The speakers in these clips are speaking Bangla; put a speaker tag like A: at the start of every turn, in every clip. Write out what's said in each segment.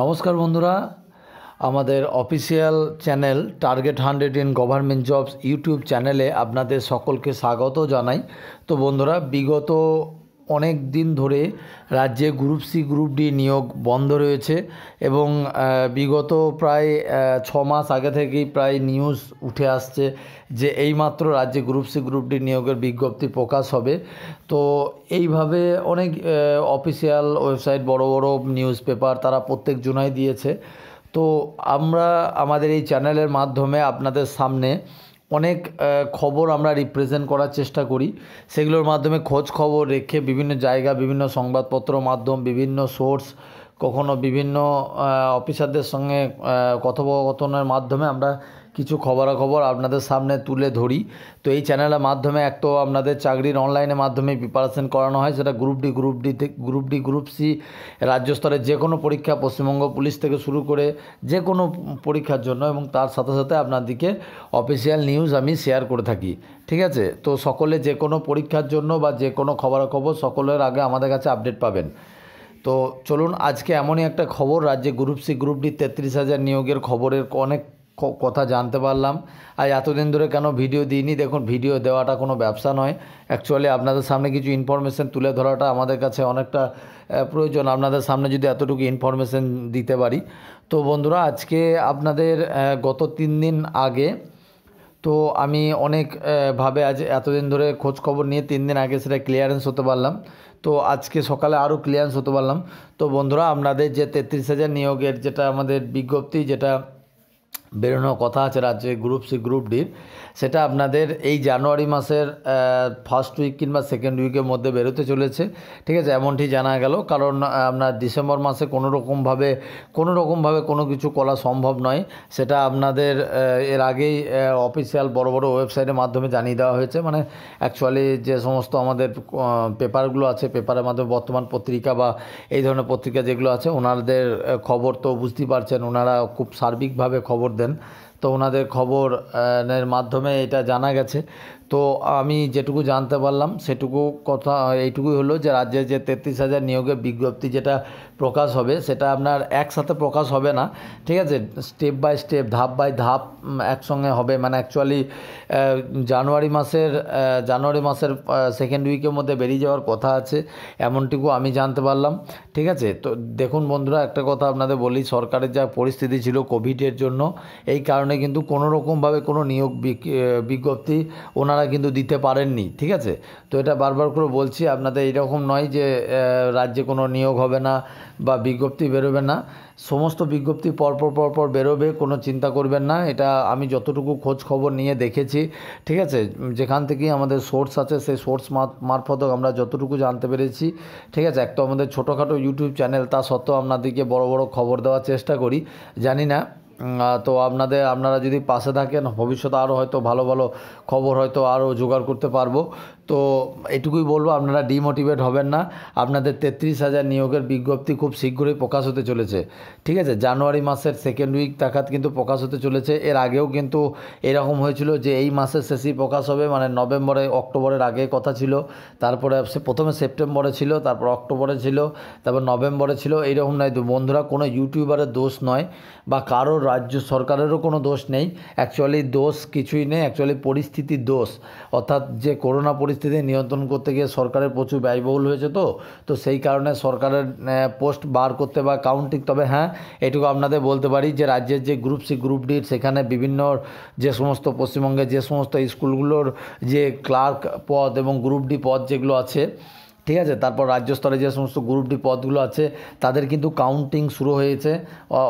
A: নমস্কার বন্ধুরা আমাদের official channel target hundred in government jobs YouTube চ্যানেলে আপনাদের সকলকে স্বাগত জানাই তো বন্ধুরা বিগত অনেক দিন ধরে রাজ্যে গ্রুপ সি গ্রুপ ডি নিয়োগ বন্ধ রয়েছে এবং বিগত প্রায় ছ মাস আগে থেকেই প্রায় নিউজ উঠে আসছে যে এইমাত্র রাজ্যে গ্রুপ সি গ্রুপ ডি নিয়োগের বিজ্ঞপ্তি প্রকাশ হবে তো এইভাবে অনেক অফিসিয়াল ওয়েবসাইট বড় বড় নিউজ পেপার তারা প্রত্যেক জুনাই দিয়েছে তো আমরা আমাদের এই চ্যানেলের মাধ্যমে আপনাদের সামনে অনেক খবর আমরা রিপ্রেজেন্ট করার চেষ্টা করি সেগুলোর মাধ্যমে খোঁজ খবর রেখে বিভিন্ন জায়গা বিভিন্ন সংবাদপত্র মাধ্যম বিভিন্ন সোর্স কখনো বিভিন্ন অফিসারদের সঙ্গে কথোপকথনের মাধ্যমে আমরা কিছু খবরাখবর আপনাদের সামনে তুলে ধরি তো এই চ্যানেলের মাধ্যমে এক তো আপনাদের চাকরির অনলাইনের মাধ্যমে প্রিপারেশন করানো হয় সেটা group D group D group D group C রাজ্য যে কোনো পরীক্ষা পশ্চিমবঙ্গ পুলিশ থেকে শুরু করে যে কোনো পরীক্ষার জন্য এবং তার সাথে সাথে আপনাদেরকে অফিসিয়াল নিউজ আমি শেয়ার করে থাকি ঠিক আছে তো সকলে যে কোনো পরীক্ষার জন্য বা যে কোনো খবরাখবর সকলের আগে আমাদের কাছে আপডেট পাবেন তো চলুন আজকে এমনই একটা খবর রাজ্যে গ্রুপ সি গ্রুপ ডি তেত্রিশ হাজার নিয়োগের খবরের অনেক কথা জানতে পারলাম আর এতদিন ধরে কেন ভিডিও দিইনি দেখুন ভিডিও দেওয়াটা কোনো ব্যবসা নয় অ্যাকচুয়ালি আপনাদের সামনে কিছু ইনফরমেশান তুলে ধরাটা আমাদের কাছে অনেকটা প্রয়োজন আপনাদের সামনে যদি এতটুকু ইনফরমেশান দিতে পারি তো বন্ধুরা আজকে আপনাদের গত তিন দিন আগে তো আমি অনেকভাবে আজ এতদিন ধরে খোঁজ খবর নিয়ে তিন দিন আগে সেটা ক্লিয়ারেন্স হতে পারলাম তো আজকে সকালে আরও ক্লিয়ারেন্স হতে পারলাম তো বন্ধুরা আপনাদের যে তেত্রিশ হাজার নিয়োগের যেটা আমাদের বিজ্ঞপ্তি যেটা বেরোনোর কথা আছে রাজ্যে গ্রুপ সি গ্রুপ ডির সেটা আপনাদের এই জানুয়ারি মাসের ফার্স্ট উইক কিংবা সেকেন্ড উইকের মধ্যে বেরোতে চলেছে ঠিক আছে এমনটি জানা গেল কারণ আপনার ডিসেম্বর মাসে কোনো রকমভাবে কোনো রকমভাবে কোনো কিছু করা সম্ভব নয় সেটা আপনাদের এর আগেই অফিসিয়াল বড় বড় ওয়েবসাইটের মাধ্যমে জানিয়ে দেওয়া হয়েছে মানে অ্যাকচুয়ালি যে সমস্ত আমাদের পেপারগুলো আছে পেপারের মাধ্যমে বর্তমান পত্রিকা বা এই ধরনের পত্রিকা যেগুলো আছে ওনাদের খবর তো বুঝতেই পারছেন ওনারা খুব সার্বিকভাবে খবর দেন দেন তো ওনাদের খবরের মাধ্যমে এটা জানা গেছে তো আমি যেটুকু জানতে পারলাম সেটুকু কথা এইটুকুই হলো যে রাজ্যে যে তেত্রিশ হাজার নিয়োগের বিজ্ঞপ্তি যেটা প্রকাশ হবে সেটা আপনার একসাথে প্রকাশ হবে না ঠিক আছে স্টেপ বাই স্টেপ ধাপ বাই ধাপ একসঙ্গে হবে মানে অ্যাকচুয়ালি জানুয়ারি মাসের জানুয়ারি মাসের সেকেন্ড উইকের মধ্যে বেরিয়ে যাওয়ার কথা আছে এমনটুকু আমি জানতে পারলাম ঠিক আছে তো দেখুন বন্ধুরা একটা কথা আপনাদের বলি সরকারের যা পরিস্থিতি ছিল কোভিডের জন্য এই কারণে কিন্তু কোনো রকমভাবে কোনো নিয়োগ বিজ্ঞপ্তি ওনার আপনারা কিন্তু দিতে পারেননি ঠিক আছে তো এটা বারবার করে বলছি আপনাদের এরকম নয় যে রাজ্যে কোনো নিয়োগ হবে না বা বিজ্ঞপ্তি বেরোবে না সমস্ত বিজ্ঞপ্তি পরপর পরপর বেরোবে কোনো চিন্তা করবেন না এটা আমি যতটুকু খোঁজ খবর নিয়ে দেখেছি ঠিক আছে যেখান থেকেই আমাদের সোর্স আছে সেই সোর্স মারফত আমরা যতটুকু জানতে পেরেছি ঠিক আছে এক তো আমাদের ছোটোখাটো ইউটিউব চ্যানেল তা সত্ত্বেও আপনাদেরকে বড় বড় খবর দেওয়ার চেষ্টা করি জানি না তো আপনাদের আপনারা যদি পাশে থাকেন ভবিষ্যতে আরও হয়তো ভালো ভালো খবর হয়তো আরও জোগাড় করতে পারবো তো এটুকুই বলবো আপনারা ডিমোটিভেট হবেন না আপনাদের তেত্রিশ হাজার নিয়োগের বিজ্ঞপ্তি খুব শীঘ্রই প্রকাশ হতে চলেছে ঠিক আছে জানুয়ারি মাসের সেকেন্ড উইক তাকাত কিন্তু প্রকাশ হতে চলেছে এর আগেও কিন্তু এরকম হয়েছিল যে এই মাসের শেষেই প্রকাশ হবে মানে নভেম্বরে অক্টোবরের আগে কথা ছিল তারপরে সে প্রথমে সেপ্টেম্বরে ছিল তারপর অক্টোবরে ছিল তারপর নভেম্বরে ছিল এইরকম নয় বন্ধুরা কোনো ইউটিউবারের দোষ নয় বা কারোর রাজ্য সরকারেরও কোনো দোষ নেই অ্যাকচুয়ালি দোষ কিছুই নেই অ্যাকচুয়ালি পরিস্থিতির দোষ অর্থাৎ যে করোনা পরিস্থিতি পরিস্থিতি নিয়ন্ত্রণ করতে গিয়ে সরকারের প্রচুর ব্যয়বহুল হয়েছে তো তো সেই কারণে সরকারের পোস্ট বার করতে বা কাউন্টিং তবে হ্যাঁ এটুকু আপনাদের বলতে পারি যে রাজ্যের যে গ্রুপ সি গ্রুপ ডি সেখানে বিভিন্ন যে সমস্ত পশ্চিমবঙ্গে যে সমস্ত স্কুলগুলোর যে ক্লার্ক পদ এবং গ্রুপ ডি পদ যেগুলো আছে ঠিক আছে তারপর রাজ্য স্তরে যে সমস্ত গ্রুপ ডি পদগুলো আছে তাদের কিন্তু কাউন্টিং শুরু হয়েছে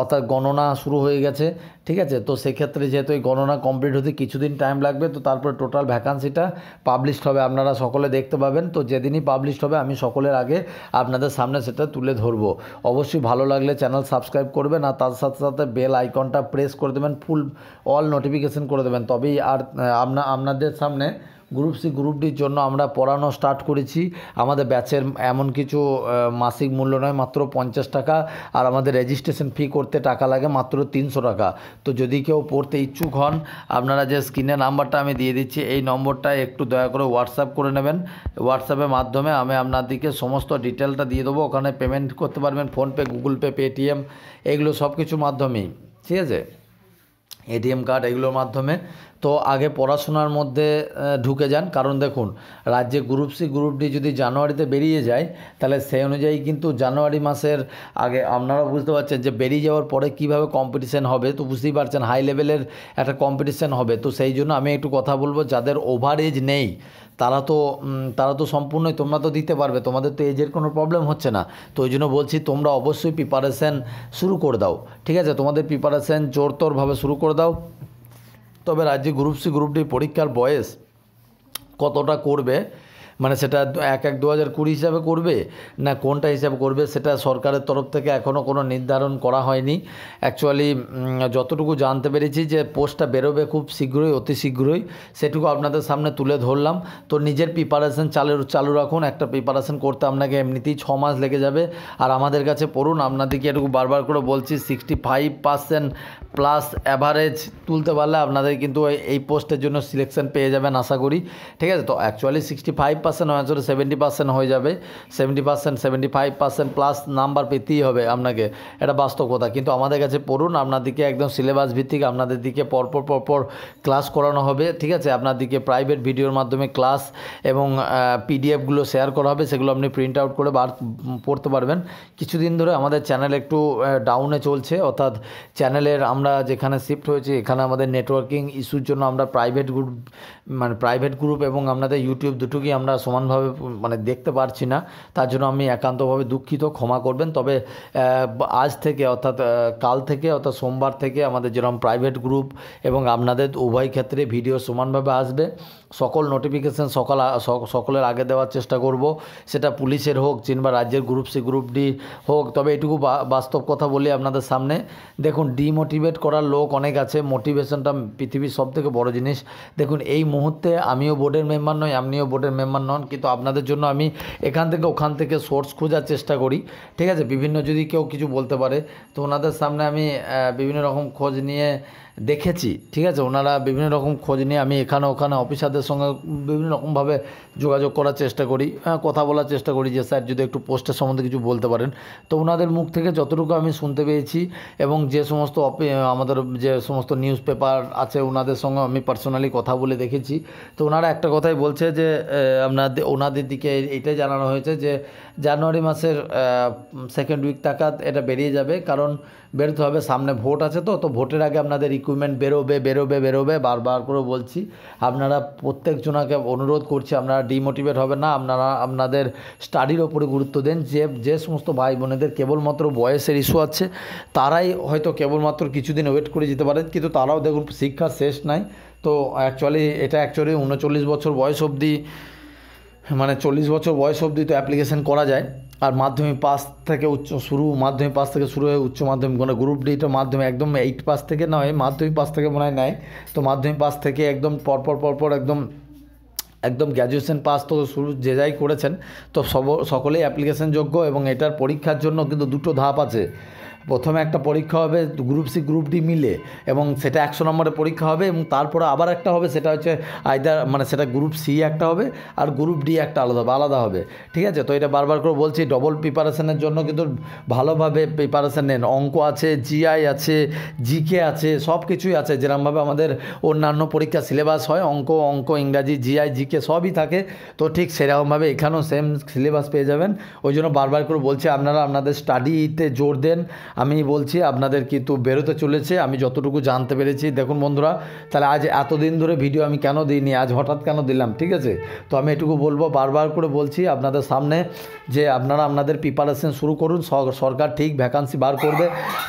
A: অর্থাৎ গণনা শুরু হয়ে গেছে ঠিক আছে তো সেক্ষেত্রে যেহেতু এই গণনা কমপ্লিট হতে কিছুদিন টাইম লাগবে তো তারপরে টোটাল ভ্যাকান্সিটা পাবলিশড হবে আপনারা সকলে দেখতে পাবেন তো যেদিনই পাবলিশড হবে আমি সকলের আগে আপনাদের সামনে সেটা তুলে ধরবো অবশ্যই ভালো লাগলে চ্যানেল সাবস্ক্রাইব করবেন আর তার সাথে সাথে বেল আইকনটা প্রেস করে দেবেন ফুল অল নোটিফিকেশান করে দেবেন তবেই আর আপনাদের সামনে গ্রুপ সি গ্রুপ ডির জন্য আমরা পড়ানো স্টার্ট করেছি আমাদের ব্যাচের এমন কিছু মাসিক মূল্য নয় মাত্র পঞ্চাশ টাকা আর আমাদের রেজিস্ট্রেশন ফি করতে টাকা লাগে মাত্র তিনশো টাকা তো যদি কেউ পড়তে ইচ্ছুক হন আপনারা যে স্ক্রিনে নাম্বারটা আমি দিয়ে দিচ্ছি এই নম্বরটা একটু দয়া করে হোয়াটসঅ্যাপ করে নেবেন হোয়াটসঅ্যাপের মাধ্যমে আমি আপনাদেরকে সমস্ত ডিটেলটা দিয়ে দেবো ওখানে পেমেন্ট করতে পারবেন ফোনপে গুগল পে পেটিএম এগুলো সব কিছুর মাধ্যমেই ঠিক আছে এটিএম কার্ড এগুলোর মাধ্যমে তো আগে পড়াশোনার মধ্যে ঢুকে যান কারণ দেখুন রাজ্যে গ্রুপ সি গ্রুপ ডি যদি জানুয়ারিতে বেরিয়ে যায় তাহলে সেই অনুযায়ী কিন্তু জানুয়ারি মাসের আগে আপনারা বুঝতে পারছেন যে বেরিয়ে যাওয়ার পরে কিভাবে কম্পিটিশান হবে তো বুঝতেই পারছেন হাই লেভেলের একটা কম্পিটিশান হবে তো সেই জন্য আমি একটু কথা বলবো যাদের ওভার এজ নেই তারা তো তারা তো সম্পূর্ণই তোমরা তো দিতে পারবে তোমাদের তো এজের কোনো প্রবলেম হচ্ছে না তো ওই জন্য বলছি তোমরা অবশ্যই প্রিপারেশান শুরু করে দাও ঠিক আছে তোমাদের প্রিপারেশান তোরভাবে শুরু করে দাও তবে রাজ্যে গ্রুপ সি গ্রুপ ডি পরীক্ষার বয়স কতটা করবে মানে সেটা এক এক দু হাজার কুড়ি হিসাবে করবে না কোনটা হিসাবে করবে সেটা সরকারের তরফ থেকে এখনও কোনো নির্ধারণ করা হয়নি অ্যাকচুয়ালি যতটুকু জানতে পেরেছি যে পোস্টটা বেরোবে খুব শীঘ্রই অতি শীঘ্রই সেটুকু আপনাদের সামনে তুলে ধরলাম তো নিজের প্রিপারেশান চালু চালু রাখুন একটা প্রিপারেশান করতে আপনাকে এমনিতেই ছ মাস লেগে যাবে আর আমাদের কাছে পড়ুন আপনাদেরকে এটুকু বারবার করে বলছি sixty five percent plus average তুলতে পারলে আপনাদের কিন্তু এই পোস্টের জন্য সিলেকশন পেয়ে যাবেন আশা করি ঠিক আছে তো অ্যাকচুয়ালি সিক্সটি ফাইভ পার্সেন্ট হয় আসলে সেভেন্টি পার্সেন্ট হয়ে যাবে seventy percent seventy five percent plus number পেতেই হবে আপনাকে এটা বাস্তব কথা কিন্তু আমাদের কাছে পড়ুন আপনাদেরকে একদম সিলেবাস ভিত্তিক আপনাদের দিকে পরপর পরপর ক্লাস করানো হবে ঠিক আছে আপনাদেরকে প্রাইভেট ভিডিওর মাধ্যমে ক্লাস এবং পিডিএফগুলো শেয়ার করা হবে সেগুলো আপনি প্রিন্ট আউট করে বার পড়তে পারবেন কিছুদিন ধরে আমাদের চ্যানেল একটু ডাউনে চলছে অর্থাৎ চ্যানেলের আমরা যেখানে শিফট হয়েছি এখানে আমাদের নেটওয়ার্কিং ইস্যুর জন্য আমরা প্রাইভেট গ্রুপ মানে প্রাইভেট গ্রুপ এবং আপনাদের ইউটিউব দুটোকেই আমরা সমানভাবে মানে দেখতে পারছি না তার জন্য আমি একান্তভাবে দুঃখিত ক্ষমা করবেন তবে আজ থেকে অর্থাৎ কাল থেকে অর্থাৎ সোমবার থেকে আমাদের যেরকম প্রাইভেট গ্রুপ এবং আপনাদের উভয় ক্ষেত্রে ভিডিও সমানভাবে আসবে সকল নোটিফিকেশান সকাল সকলের আগে দেওয়ার চেষ্টা করব সেটা পুলিশের হোক কিংবা রাজ্যের গ্রুপ সি গ্রুপ ডি হোক তবে এটুকু বাস্তব কথা বলি আপনাদের সামনে দেখুন ডিমোটিভেট করার লোক অনেক আছে মোটিভেশনটা পৃথিবীর সবথেকে বড় জিনিস দেখুন এই মুহূর্তে আমিও বোর্ডের মেম্বার নই আপনিও বোর্ডের মেম্বার নন কিন্তু আপনাদের জন্য আমি এখান থেকে ওখান থেকে সোর্স খোঁজার চেষ্টা করি ঠিক আছে বিভিন্ন যদি কেউ কিছু বলতে পারে তো ওনাদের সামনে আমি বিভিন্ন রকম খোঁজ নিয়ে দেখেছি ঠিক আছে ওনারা বিভিন্ন রকম খোঁজ নিয়ে আমি এখানে ওখানে অফিসারদের সঙ্গে বিভিন্ন রকমভাবে যোগাযোগ করার চেষ্টা করি হ্যাঁ, কথা বলার চেষ্টা করি যে স্যার যদি একটু পোস্টের সম্বন্ধে কিছু বলতে পারেন তো ওনাদের মুখ থেকে যতটুকু আমি শুনতে পেয়েছি এবং যে সমস্ত আমাদের যে সমস্ত নিউজ পেপার আছে ওনাদের সঙ্গে আমি পার্সোনালি কথা বলে দেখেছি তো ওনারা একটা কথাই বলছে যে আপনাদের ওনাদের দিকে এটাই জানানো হয়েছে যে জানুয়ারি মাসের সেকেন্ড উইক টাকা এটা বেরিয়ে যাবে কারণ বেরোতে হবে সামনে ভোট আছে তো তো ভোটের আগে আপনাদের ইকু রিক্রুটমেন্ট বেরোবে বেরোবে বেরোবে বারবার করে বলছি আপনারা প্রত্যেকজনাকে অনুরোধ করছি আপনারা ডিমোটিভেট হবে না আপনারা আপনাদের স্টাডির ওপরে গুরুত্ব দেন যে যে সমস্ত ভাই বোনেদের কেবলমাত্র বয়সের ইস্যু আছে তারাই হয়তো কেবলমাত্র কিছুদিন ওয়েট করে যেতে পারেন কিন্তু তারাও দেখুন শিক্ষা শেষ নাই তো অ্যাকচুয়ালি এটা অ্যাকচুয়ালি উনচল্লিশ বছর বয়স অবধি মানে চল্লিশ বছর বয়স অবধি তো অ্যাপ্লিকেশান করা যায় আর মাধ্যমিক পাস থেকে উচ্চ শুরু মাধ্যমিক পাস থেকে শুরু হয়ে উচ্চ মাধ্যমিক মানে গ্রুপ ডিটা মাধ্যমিক একদম এইট পাস থেকে নয় মাধ্যমিক পাস থেকে মনে হয় নেয় তো মাধ্যমিক পাস থেকে একদম পরপর পরপর একদম একদম গ্র্যাজুয়েশন পাস তো শুরু যে যাই করেছেন তো সব সকলেই অ্যাপ্লিকেশন যোগ্য এবং এটার পরীক্ষার জন্য কিন্তু দুটো ধাপ আছে প্রথমে একটা পরীক্ষা হবে গ্রুপ সি গ্রুপ ডি মিলে এবং সেটা একশো নম্বরে পরীক্ষা হবে এবং তারপরে আবার একটা হবে সেটা হচ্ছে আইদার মানে সেটা গ্রুপ সি একটা হবে আর গ্রুপ ডি একটা আলাদা হবে আলাদা হবে ঠিক আছে তো এটা বারবার করে বলছি ডবল প্রিপারেশানের জন্য কিন্তু ভালোভাবে প্রিপারেশান নেন অঙ্ক আছে জিআই আছে জিকে আছে সব কিছুই আছে যেরকমভাবে আমাদের অন্যান্য পরীক্ষা সিলেবাস হয় অঙ্ক অঙ্ক ইংরাজি জিআই জিকে সবই থাকে তো ঠিক সেরকমভাবে এখানেও সেম সিলেবাস পেয়ে যাবেন ওই জন্য বারবার করে বলছি আপনারা আপনাদের স্টাডিতে জোর দেন আমি বলছি আপনাদের কিন্তু বেরোতে চলেছে আমি যতটুকু জানতে পেরেছি দেখুন বন্ধুরা তাহলে আজ এতদিন ধরে ভিডিও আমি কেন দিইনি আজ হঠাৎ কেন দিলাম ঠিক আছে তো আমি এটুকু বলবো বারবার করে বলছি আপনাদের সামনে যে আপনারা আপনাদের প্রিপারেশন শুরু করুন সরকার ঠিক ভ্যাকান্সি বার করবে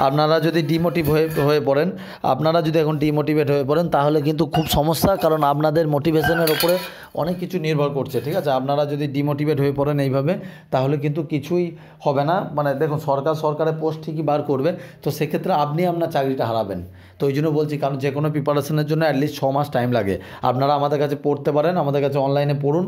A: আপনারা যদি ডিমোটিভ হয়ে হয়ে পড়েন আপনারা যদি এখন ডিমোটিভেট হয়ে পড়েন তাহলে কিন্তু খুব সমস্যা কারণ আপনাদের মোটিভেশনের ওপরে অনেক কিছু নির্ভর করছে ঠিক আছে আপনারা যদি ডিমোটিভেট হয়ে পড়েন এইভাবে তাহলে কিন্তু কিছুই হবে না মানে দেখুন সরকার সরকারের পোস্ট ঠিকই বার করবে তো সেক্ষেত্রে আপনি আপনার চাকরিটা হারাবেন তো ওই জন্য বলছি কারণ যে কোনো প্রিপারেশনের জন্য অ্যাটলিস্ট ছ মাস টাইম লাগে আপনারা আমাদের কাছে পড়তে পারেন আমাদের কাছে অনলাইনে পড়ুন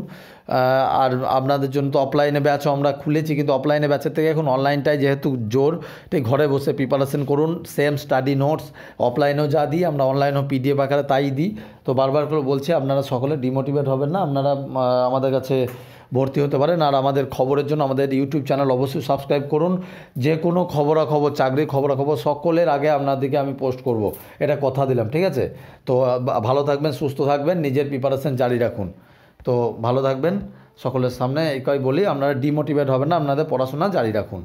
A: আর আপনাদের জন্য তো অফলাইনে ব্যাচও আমরা খুলেছি কিন্তু অফলাইনে ব্যাচের থেকে এখন অনলাইনটাই যেহেতু জোর তাই ঘরে বসে প্রিপারেশন করুন সেম স্টাডি নোটস অফলাইনেও যা দিই আমরা অনলাইনেও পিডিএফ আকারে তাই দিই তো বারবার করে বলছি আপনারা সকলে ডিমোটিভেট হবেন না আপনারা আমাদের কাছে ভর্তি হতে পারেন আর আমাদের খবরের জন্য আমাদের ইউটিউব চ্যানেল অবশ্যই সাবস্ক্রাইব করুন যে কোনো খবরাখবর চাকরির খবরাখবর সকলের আগে আপনাদেরকে আমি পোস্ট করব এটা কথা দিলাম ঠিক আছে তো ভালো থাকবেন সুস্থ থাকবেন নিজের প্রিপারেশান জারি রাখুন তো ভালো থাকবেন সকলের সামনে একাই বলি আপনারা ডিমোটিভেট হবেন না আপনাদের পড়াশোনা জারি রাখুন